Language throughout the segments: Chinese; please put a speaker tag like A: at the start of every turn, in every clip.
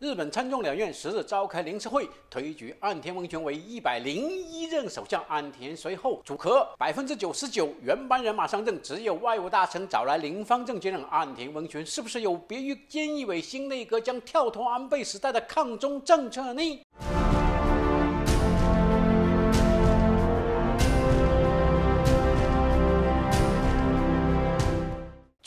A: 日本参众两院十日召开临时会，推举岸田文雄为一百零一任首相。岸田随后组阁，百分之九十九原班人马上任，只有外务大臣找来林方正接任。岸田文雄是不是有别于菅义伟新内阁将跳脱安倍时代的抗中政策呢？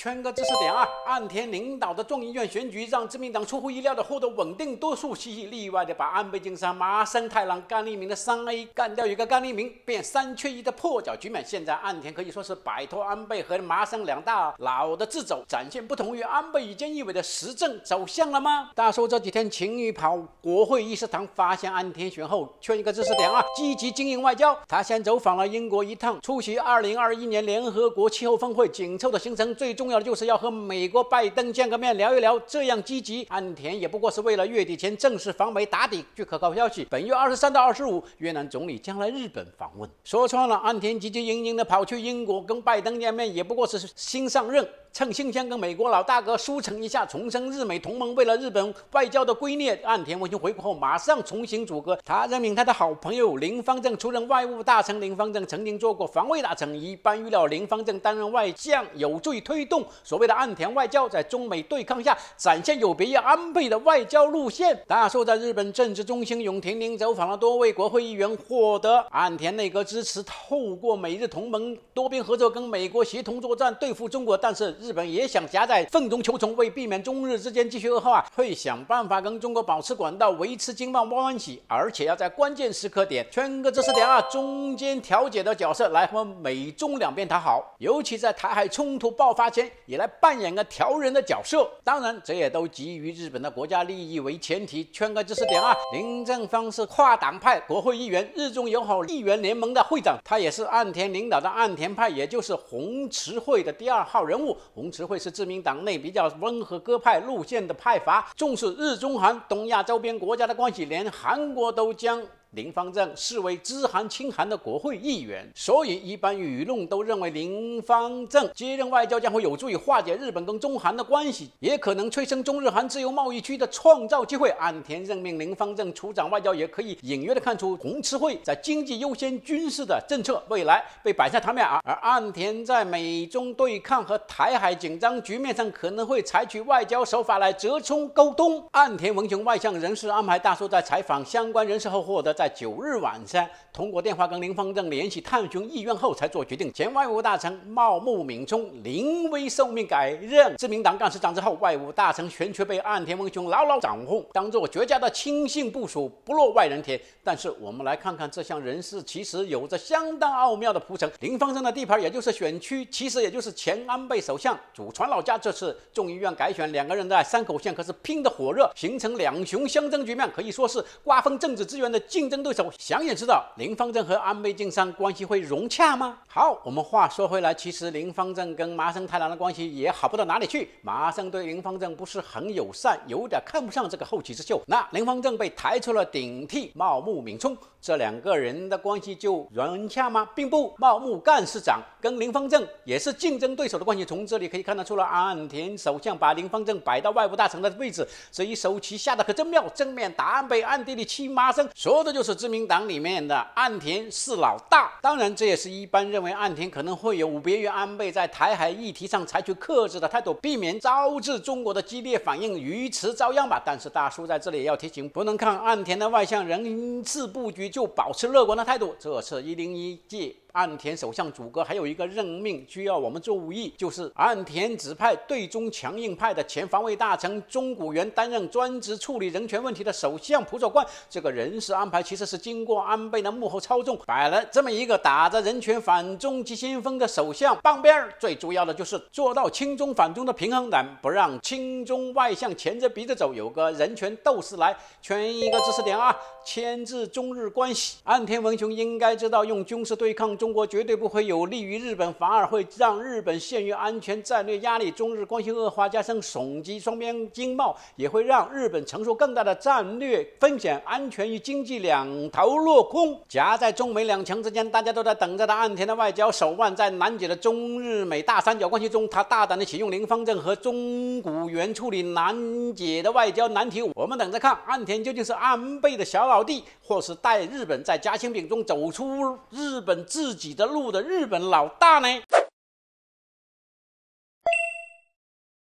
A: 圈个知识点啊！岸田领导的众议院选举让自民党出乎意料的获得稳定多数，稀里意外的把安倍晋三、麻生太郎、甘利明的三 A 干掉一个，甘利明变三缺一的破脚局面。现在岸田可以说是摆脱安倍和麻生两大老的制肘，展现不同于安倍与菅义伟的实政走向了吗？大叔这几天情雨跑国会议事堂，发现岸田选后圈一个知识点啊！积极经营外交，他先走访了英国一趟，出席2021年联合国气候峰会，紧凑的行程最终。要的就是要和美国拜登见个面聊一聊，这样积极。安田也不过是为了月底前正式访美打底。据可靠消息，本月二十三到二十五，越南总理将来日本访问。说穿了，安田急急营营的跑去英国跟拜登见面，也不过是新上任。趁新鲜跟美国老大哥舒城一下，重申日美同盟。为了日本外交的龟裂，岸田文雄回国后马上重新组阁。他任命他的好朋友林方正出任外务大臣。林方正曾经做过防卫大臣，一般预料林方正担任外相，有助于推动所谓的岸田外交，在中美对抗下展现有别于安倍的外交路线。大寿在日本政治中心永田町走访了多位国会议员，获得岸田内阁支持，透过美日同盟多边合作跟美国协同作战对付中国，但是。日本也想夹在缝中求存，为避免中日之间继续恶化，会想办法跟中国保持管道，维持经贸关系，而且要在关键时刻点。圈个知识点二：中间调解的角色，来和美中两边讨好，尤其在台海冲突爆发前，也来扮演个调人的角色。当然，这也都基于日本的国家利益为前提。圈个知识点二：林正方是跨党派国会议员，日中友好议员联盟的会长，他也是岸田领导的岸田派，也就是红池会的第二号人物。红持会是自民党内比较温和鸽派路线的派阀，重视日中韩东亚周边国家的关系，连韩国都将。林芳正视为知韩亲韩的国会议员，所以一般舆论都认为林芳正接任外交将会有助于化解日本跟中韩的关系，也可能催生中日韩自由贸易区的创造机会。岸田任命林芳正处长外交，也可以隐约的看出红池会在经济优先军事的政策未来被摆在台面啊。而岸田在美中对抗和台海紧张局面上，可能会采取外交手法来折冲沟通。岸田文雄外相人事安排，大叔在采访相关人士后获得。在九日晚上，通过电话跟林方正联系，探询意愿后，才做决定。前外务大臣茂木敏充临危受命改任自民党干事长之后，外务大臣选区被岸田文雄牢牢掌控，当做绝佳的亲信部署，不落外人田。但是我们来看看这项人事，其实有着相当奥妙的铺陈。林方正的地盘，也就是选区，其实也就是前安倍首相祖传老家。这次众议院改选，两个人在山口县可是拼得火热，形成两雄相争局面，可以说是瓜分政治资源的竞。争对手想也知道，林方正和安倍晋三关系会融洽吗？好，我们话说回来，其实林方正跟麻生太郎的关系也好不到哪里去。麻生对林方正不是很友善，有点看不上这个后起之秀。那林方正被抬出了顶替茂木敏充。这两个人的关系就融洽吗？并不。茂木干事长跟林方正也是竞争对手的关系。从这里可以看得出来，岸田首相把林方正摆到外务大臣的位置，这一手棋下的可真妙。正面答案被暗地里亲妈生，说的就是自民党里面的岸田是老大。当然，这也是一般认为岸田可能会有别于安倍在台海议题上采取克制的态度，避免招致中国的激烈反应，鱼池遭殃吧。但是大叔在这里要提醒，不能看岸田的外向，人事布局。就保持乐观的态度。这次一零一 G。岸田首相组阁还有一个任命需要我们注意，就是岸田指派对中强硬派的前防卫大臣中谷元担任专职处理人权问题的首相辅佐官。这个人事安排其实是经过安倍的幕后操纵，摆了这么一个打着人权反中急先锋的首相傍边儿。最主要的就是做到亲中反中的平衡点，不让亲中外向前着鼻子走，有个人权斗士来。圈一个知识点啊，牵制中日关系。岸田文雄应该知道用军事对抗。中国绝对不会有利于日本，反而会让日本陷于安全战略压力。中日关系恶化加深，耸击双边经贸，也会让日本承受更大的战略风险，安全与经济两头落空，夹在中美两强之间。大家都在等着的岸田的外交手腕，在难解的中日美大三角关系中，他大胆的启用零方阵和中谷元处理难解的外交难题。我们等着看，岸田究竟是安倍的小老弟，或是带日本在夹心饼中走出日本自？自己的路的日本老大呢？